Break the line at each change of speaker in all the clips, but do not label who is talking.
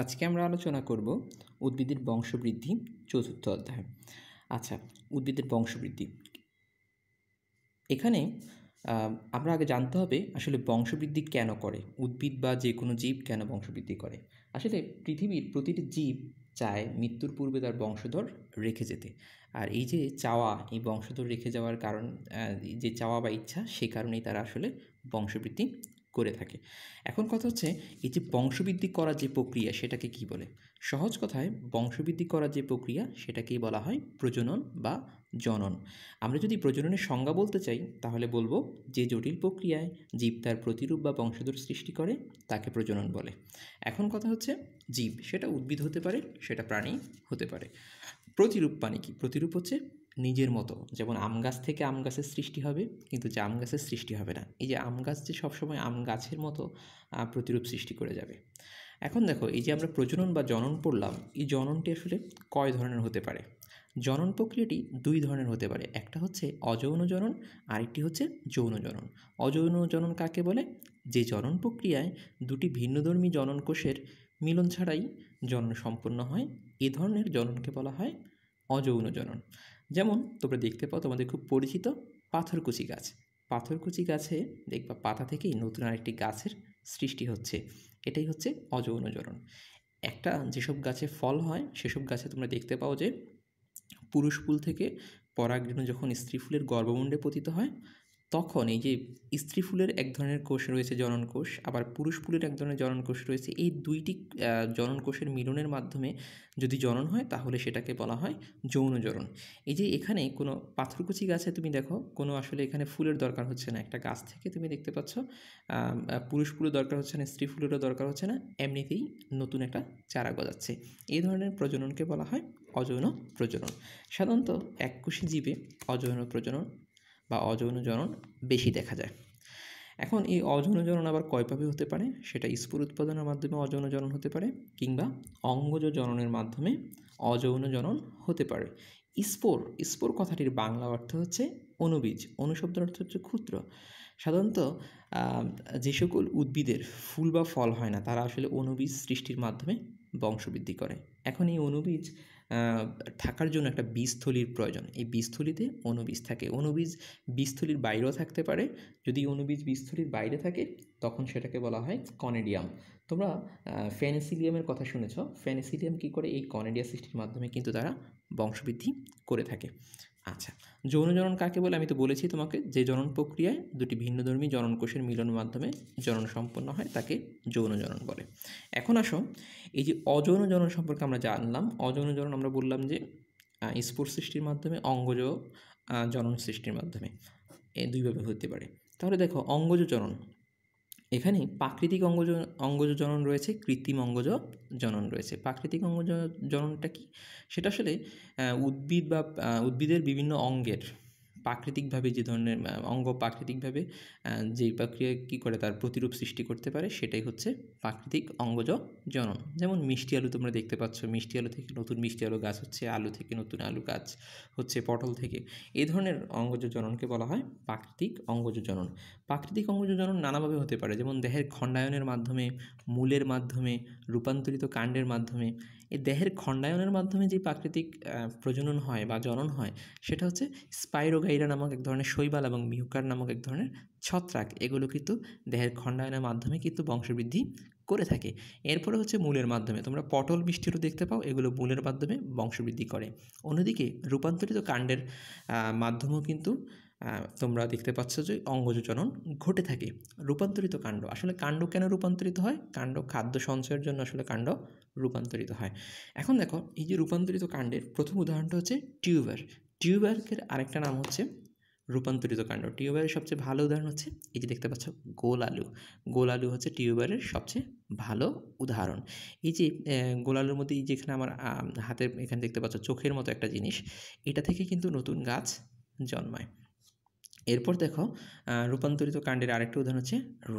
আজকে আমরা আলোচনা করব উদ্ভিদের বংশবৃদ্ধি চতুর্থ অধ্যায় আচ্ছা উদ্ভিদের বংশবৃদ্ধি এখানে আমরা আগে জানতে হবে আসলে বংশবৃদ্ধি কেন করে উদ্ভিদ বা যে কোনো জীব কেন বংশবৃদ্ধি করে আসলে পৃথিবীর প্রতিটি জীব চায় মৃত্যুর পূর্বে তার বংশধর রেখে যেতে আর এই যে চাওয়া এই বংশধর রেখে যাওয়ার কারণ যে চাওয়া বা ইচ্ছা সে কারণেই তারা আসলে বংশবৃদ্ধি করে থাকে এখন কথা হচ্ছে এই যে বংশবৃদ্ধি করার যে প্রক্রিয়া সেটাকে কি বলে সহজ কথায় বংশবৃদ্ধি করার যে প্রক্রিয়া সেটাকেই বলা হয় প্রজনন বা জনন আমরা যদি প্রজননের সংজ্ঞা বলতে চাই তাহলে বলবো যে জটিল প্রক্রিয়ায় জীব তার প্রতিরূপ বা বংশধর সৃষ্টি করে তাকে প্রজনন বলে এখন কথা হচ্ছে জীব সেটা উদ্ভিদ হতে পারে সেটা প্রাণী হতে পারে প্রতিরূপ প্রাণী মানে কি প্রতিরূপ হচ্ছে নিজের মতো যেমন আম গাছ থেকে আম গাছের সৃষ্টি হবে কিন্তু জাম গাছের সৃষ্টি হবে না এই যে আম গাছ যে সবসময় আম গাছের মতো প্রতিরূপ সৃষ্টি করে যাবে এখন দেখো এই যে আমরা প্রজনন বা জনন পড়লাম এই জননটি আসলে কয় ধরনের হতে পারে জনন প্রক্রিয়াটি দুই ধরনের হতে পারে একটা হচ্ছে অযৌন জনন আরেকটি হচ্ছে যৌন জনন অযৌন জনন কাকে বলে যে জনন প্রক্রিয়ায় দুটি ভিন্নধর্মী জনন কোষের মিলন ছাড়াই জনন সম্পন্ন হয় এ ধরনের জননকে বলা হয় অযৌন জনন যেমন তোমরা দেখতে পাও তোমাদের খুব পরিচিত পাথরকুচি গাছ পাথরকুচি গাছে দেখবা পাতা থেকেই নতুন আরেকটি গাছের সৃষ্টি হচ্ছে এটাই হচ্ছে অযৌন জনন একটা যেসব গাছে ফল হয় সেসব গাছে তোমরা দেখতে পাও যে পুরুষ ফুল থেকে পরাগরেণু যখন স্ত্রী ফুলের গর্ভমুণ্ডে পতিত হয় তখন এই যে স্ত্রী ফুলের এক ধরনের কোষ রয়েছে জনন কোষ আবার পুরুষ ফুলের এক ধরনের জনন কোষ রয়েছে এই দুইটি জনন কোষের মিলনের মাধ্যমে যদি জনন হয় তাহলে সেটাকে বলা হয় যৌন জনন এই যে এখানে কোনো পাথরকুচি গাছে তুমি দেখো কোনো আসলে এখানে ফুলের দরকার হচ্ছে না একটা গাছ থেকে তুমি দেখতে পাচ্ছ পুরুষ ফুলের দরকার হচ্ছে না স্ত্রী ফুলেরও দরকার হচ্ছে না এমনিতেই নতুন একটা চারা গজাচ্ছে এই ধরনের প্রজননকে বলা হয় অযৌন প্রজনন সাধারণত এককোষী জীবে অযৌন প্রজনন বা অযৌন জনন বেশি দেখা যায় এখন এই অযৌন জনন আবার কয়ভাবে হতে পারে সেটা স্পুর উৎপাদনের মাধ্যমে অযৌন জনন হতে পারে কিংবা অঙ্গজ জননের মাধ্যমে অযৌন জনন হতে পারে স্পোর স্পোর কথাটির বাংলা অর্থ হচ্ছে অনুবীজ অনুশব্দ অর্থ হচ্ছে ক্ষুদ্র সাধারণত যে সকল উদ্ভিদের ফুল বা ফল হয় না তারা আসলে অনুবীজ সৃষ্টির মাধ্যমে বংশবৃদ্ধি করে এখন এই অনুবীজ থাকার জন্য একটা বীজস্থলীর প্রয়োজন এই বীজথলিতে অনুবীজ থাকে অনুবীজ বীজথলির বাইরেও থাকতে পারে যদি অনুবীজ বীজথলির বাইরে থাকে তখন সেটাকে বলা হয় কনেডিয়াম তোমরা ফেনেসিলিয়ামের কথা শুনেছ ফেনেসিলিয়াম কী করে এই কনেডিয়া সৃষ্টির মাধ্যমে কিন্তু তারা বংশবৃদ্ধি করে থাকে আচ্ছা যৌন জনন কাকে বলে আমি তো বলেছি তোমাকে যে জনন প্রক্রিয়ায় দুটি ভিন্নধর্মী জননকোষের মিলনের মাধ্যমে জনন সম্পন্ন হয় তাকে যৌন জনন বলে এখন আসো এই যে অযৌন জনন সম্পর্কে আমরা জানলাম অযৌন জনন আমরা বললাম যে স্পোর্ট সৃষ্টির মাধ্যমে অঙ্গজ জনন সৃষ্টির মাধ্যমে এ দুইভাবে হতে পারে তাহলে দেখো অঙ্গজ জনন এখানে প্রাকৃতিক অঙ্গজ অঙ্গজ জনন রয়েছে কৃত্রিম অঙ্গজ জনন রয়েছে প্রাকৃতিক অঙ্গজ জননটা কি সেটা আসলে উদ্ভিদ বা উদ্ভিদের বিভিন্ন অঙ্গের প্রাকৃতিকভাবে যে ধরনের অঙ্গ প্রাকৃতিকভাবে যেই প্রক্রিয়া কী করে তার প্রতিরূপ সৃষ্টি করতে পারে সেটাই হচ্ছে প্রাকৃতিক অঙ্গজ জনন যেমন মিষ্টি আলু তোমরা দেখতে পাচ্ছ মিষ্টি আলু থেকে নতুন মিষ্টি আলু গাছ হচ্ছে আলু থেকে নতুন আলু গাছ হচ্ছে পটল থেকে এই ধরনের অঙ্গজ জননকে বলা হয় প্রাকৃতিক অঙ্গজ জনন প্রাকৃতিক অঙ্গজ জনন নানাভাবে হতে পারে যেমন দেহের খণ্ডায়নের মাধ্যমে মূলের মাধ্যমে রূপান্তরিত কাণ্ডের মাধ্যমে এই দেহের খণ্ডায়নের মাধ্যমে যে প্রাকৃতিক প্রজনন হয় বা জনন হয় সেটা হচ্ছে স্পাইরোগাইরা নামক এক ধরনের শৈবাল এবং মিউকার নামক এক ধরনের ছত্রাক এগুলো কিন্তু দেহের খণ্ডায়নের মাধ্যমে কিন্তু বংশবৃদ্ধি করে থাকে এরপরে হচ্ছে মূলের মাধ্যমে তোমরা পটল বৃষ্টিরও দেখতে পাও এগুলো মূলের মাধ্যমে বংশবৃদ্ধি করে অন্যদিকে রূপান্তরিত কাণ্ডের মাধ্যমেও কিন্তু তোমরা দেখতে পাচ্ছ যে অঙ্গজোচনন ঘটে থাকে রূপান্তরিত কাণ্ড আসলে কাণ্ড কেন রূপান্তরিত হয় কাণ্ড খাদ্য সঞ্চয়ের জন্য আসলে কাণ্ড রূপান্তরিত হয় এখন দেখো এই যে রূপান্তরিত কাণ্ডের প্রথম উদাহরণটা হচ্ছে টিউবার টিউবার্কের আরেকটা নাম হচ্ছে রূপান্তরিত কাণ্ড টিউবারের সবচেয়ে ভালো উদাহরণ হচ্ছে এই যে দেখতে পাচ্ছ গোল আলু গোল আলু হচ্ছে টিউবারের সবচেয়ে ভালো উদাহরণ এই যে গোল আলুর মধ্যে এই যেখানে আমার হাতের এখানে দেখতে পাচ্ছ চোখের মতো একটা জিনিস এটা থেকে কিন্তু নতুন গাছ জন্মায় এরপর দেখো রূপান্তরিত কাণ্ডের আরেকটা উদাহরণ হচ্ছে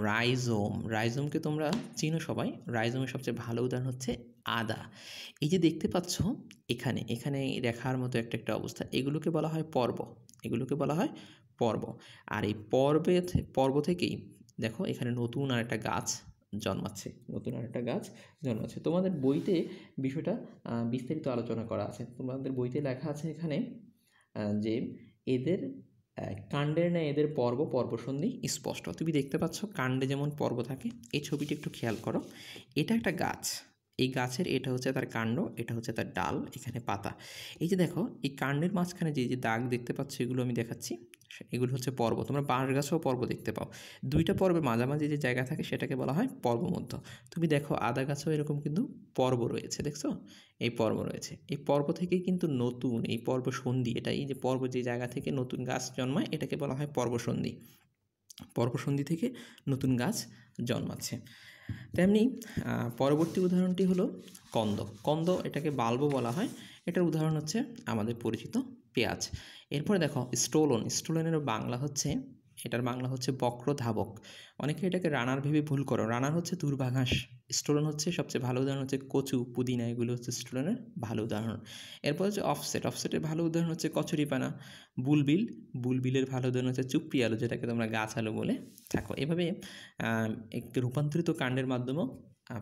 রাইজোম রাইজোমকে তোমরা চিনো সবাই রাইজোমের সবচেয়ে ভালো উদাহরণ হচ্ছে আদা এই যে দেখতে পাচ্ছ এখানে এখানে রেখার মতো একটা একটা অবস্থা এগুলোকে বলা হয় পর্ব এগুলোকে বলা হয় পর্ব আর এই পর্বে পর্ব থেকেই দেখো এখানে নতুন আর একটা গাছ জন্মাচ্ছে নতুন আর একটা গাছ জন্মাচ্ছে তোমাদের বইতে বিষয়টা বিস্তারিত আলোচনা করা আছে তোমাদের বইতে লেখা আছে এখানে যে এদের কাণ্ডের না এদের পর্ব পর্বসন্ধি স্পষ্ট তুমি দেখতে পাচ্ছ কাণ্ডে যেমন পর্ব থাকে এই ছবিটি একটু খেয়াল করো এটা একটা গাছ এই গাছের এটা হচ্ছে তার কাণ্ড এটা হচ্ছে তার ডাল এখানে পাতা এই যে দেখো এই কাণ্ডের মাঝখানে যে যে দাগ দেখতে পাচ্ছ এগুলো আমি দেখাচ্ছি এগুলো হচ্ছে পর্ব তোমরা বাঁশ গাছেও পর্ব দেখতে পাও দুইটা পর্বের মাঝামাঝি যে জায়গা থাকে সেটাকে বলা হয় পর্বমধ্য তুমি দেখো আদা গাছেও এরকম কিন্তু পর্ব রয়েছে দেখছো এই পর্ব রয়েছে এই পর্ব থেকে কিন্তু নতুন এই পর্ব সন্ধি এটা এই যে পর্ব যে জায়গা থেকে নতুন গাছ জন্মায় এটাকে বলা হয় পর্ব পর্ব পর্বসন্ধি থেকে নতুন গাছ জন্মাচ্ছে তেমনি পরবর্তী উদাহরণটি হলো কন্দ কন্দ এটাকে বাল্ব বলা হয় এটার উদাহরণ হচ্ছে আমাদের পরিচিত পেঁয়াজ এরপরে দেখো স্টোলন স্টোলনেরও বাংলা হচ্ছে এটার বাংলা হচ্ছে বক্র ধাবক অনেকে এটাকে রানার ভেবে ভুল করো রানার হচ্ছে দুর্ভাঘাস স্টোলন হচ্ছে সবচেয়ে ভালো উদাহরণ হচ্ছে কচু পুদিনা এগুলো হচ্ছে স্টোলনের ভালো উদাহরণ এরপর হচ্ছে অফসেট অফসেটের ভালো উদাহরণ হচ্ছে কচুরিপানা বুলবিল বুলবিলের ভালো উদাহরণ হচ্ছে চুপড়ি আলু যেটাকে তোমরা গাছ আলু বলে থাকো এভাবে একটি রূপান্তরিত কাণ্ডের মাধ্যমেও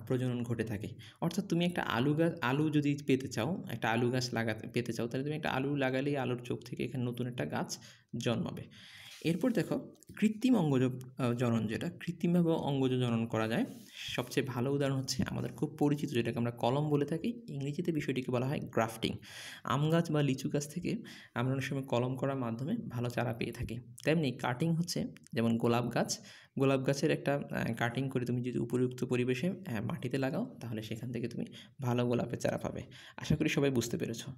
প্রজনন ঘটে থাকে অর্থাৎ তুমি একটা আলু গাছ আলু যদি পেতে চাও একটা আলু গাছ লাগাতে পেতে চাও তাহলে তুমি একটা আলু লাগালেই আলুর চোখ থেকে এখানে নতুন একটা গাছ জন্মাবে এরপর দেখো কৃত্রিম অঙ্গজ জনন যেটা কৃত্রিমভাবে অঙ্গজ জনন করা যায় সবচেয়ে ভালো উদাহরণ হচ্ছে আমাদের খুব পরিচিত যেটাকে আমরা কলম বলে থাকি ইংরেজিতে বিষয়টিকে বলা হয় গ্রাফটিং আম গাছ বা লিচু গাছ থেকে আমরা অনেক সময় কলম করার মাধ্যমে ভালো চারা পেয়ে থাকি তেমনি কাটিং হচ্ছে যেমন গোলাপ গাছ গোলাপ গাছের একটা কাটিং করে তুমি যদি উপযুক্ত পরিবেশে মাটিতে লাগাও তাহলে সেখান থেকে তুমি ভালো গোলাপের চারা পাবে আশা করি সবাই বুঝতে পেরেছো